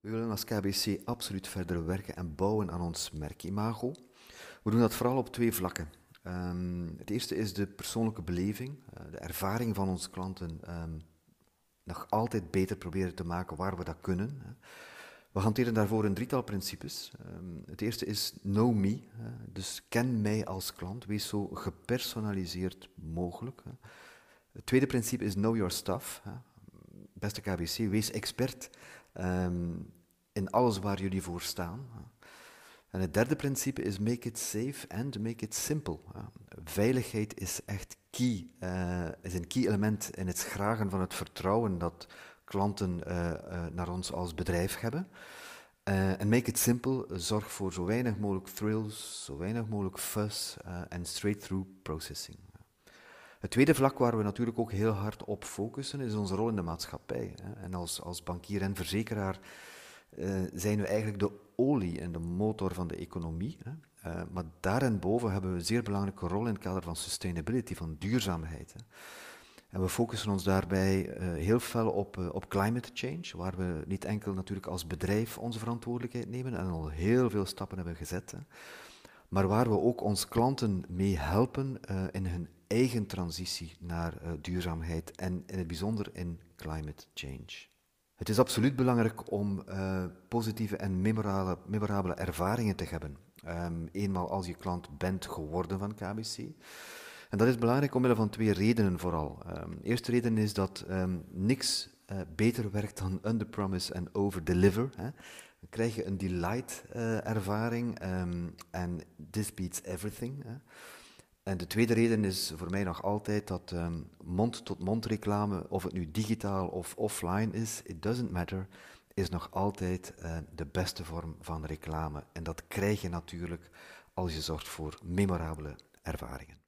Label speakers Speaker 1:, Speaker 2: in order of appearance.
Speaker 1: We willen als KBC absoluut verder werken en bouwen aan ons merkimago. We doen dat vooral op twee vlakken. Ehm, het eerste is de persoonlijke beleving, eh, de ervaring van onze klanten ehm, nog altijd beter proberen te maken waar we dat kunnen. We hanteren daarvoor een drietal principes. Ehm, het eerste is know me, dus ken mij als klant, wees zo gepersonaliseerd mogelijk. Het tweede principe is know your stuff beste KBC, wees expert ehm, in alles waar jullie voor staan. En het derde principe is make it safe and make it simple. Veiligheid is echt key, eh, is een key element in het schragen van het vertrouwen dat klanten eh, eh, naar ons als bedrijf hebben. En make it simple, zorg voor zo weinig mogelijk thrills, zo weinig mogelijk fuss en straight-through processing. Het tweede vlak waar we natuurlijk ook heel hard op focussen is onze rol in de maatschappij. En als, als bankier en verzekeraar eh, zijn we eigenlijk de olie en de motor van de economie. Eh, maar daarboven hebben we een zeer belangrijke rol in het kader van sustainability, van duurzaamheid. En we focussen ons daarbij eh, heel fel op, op climate change, waar we niet enkel natuurlijk als bedrijf onze verantwoordelijkheid nemen en al heel veel stappen hebben gezet maar waar we ook ons klanten mee helpen eh, in hun eigen transitie naar eh, duurzaamheid en in het bijzonder in climate change. Het is absoluut belangrijk om eh, positieve en memorabele, ervaringen te hebben, um, eenmaal als je klant bent geworden van KBC. En dat is belangrijk omwille van twee redenen vooral. Um, ehm, de eerste reden is dat um, niks beter werkt dan under-promise en over-deliver krijg je een delight eh, ervaring ehm, en this beats everything. En de tweede reden is voor mij nog altijd dat mond-tot-mond ehm, reclame, of het nu digitaal of offline is, it doesn't matter, is nog altijd eh, de beste vorm van reclame. En dat krijg je natuurlijk als je zorgt voor memorabele ervaringen.